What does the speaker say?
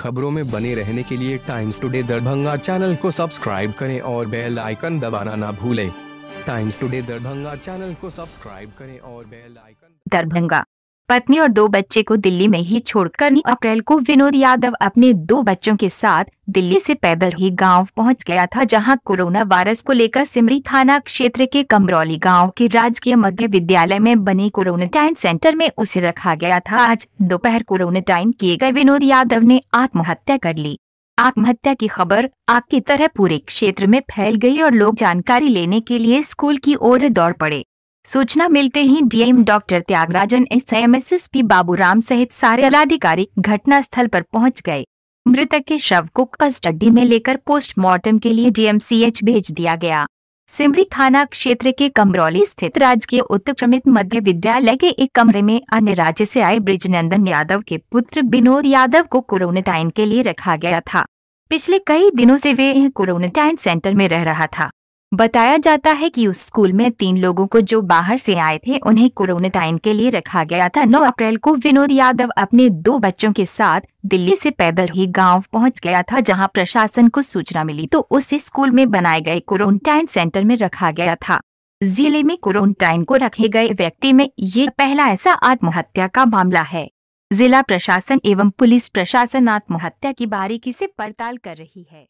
खबरों में बने रहने के लिए टाइम्स टुडे दरभंगा चैनल को सब्सक्राइब करें और बेल आइकन दबाना ना भूलें। टाइम्स टुडे दरभंगा चैनल को सब्सक्राइब करें और बेल आइकन दरभंगा पत्नी और दो बच्चे को दिल्ली में ही छोड़कर अप्रैल को विनोद यादव अपने दो बच्चों के साथ दिल्ली से पैदल ही गांव पहुंच गया था जहां कोरोना वायरस को लेकर सिमरी थाना क्षेत्र के कमरौली गांव के राजकीय मध्य विद्यालय में बने कोरोनाटाइन सेंटर में उसे रखा गया था आज दोपहर कोरोनाटाइन किए गए विनोद यादव ने आत्महत्या कर ली आत्महत्या की खबर आग की तरह पूरे क्षेत्र में फैल गई और लोग जानकारी लेने के लिए स्कूल की ओर दौड़ पड़े सूचना मिलते ही DM doctor Tyagarajan S M S S P Ram सहित सारे अधिकारी घटनास्थल पर पहुंच गए मृतक के शव को कस्टडी में लेकर पोस्टमार्टम के लिए डीएमसीएच भेज दिया गया सिमरी थाना क्षेत्र के कमरौली स्थित राजकीय उत्क्रमित मध्य विद्यालय के एक कमरे में अन्य राज्य से आए ब्रिजनंदन यादव के पुत्र विनोद यादव को कोरोनाटाइन के लिए रखा गया था पिछले कई दिनों से वे कोरोनाटाइन सेंटर में रह रहा था बताया जाता है कि उस स्कूल में तीन लोगों को जो बाहर से आए थे उन्हें क्वारंटाइन के लिए रखा गया था 9 अप्रैल को विनोद यादव अपने दो बच्चों के साथ दिल्ली से पैदल ही गांव पहुंच गया था जहां प्रशासन को सूचना मिली तो उसे स्कूल में बनाए गए क्वारंटाइन सेंटर में रखा गया था जिले में क्वारंटाइन को रखे गए व्यक्ति में ये पहला ऐसा आत्महत्या का मामला है जिला प्रशासन एवं पुलिस प्रशासन आत्महत्या की बारीकी से पड़ताल कर रही है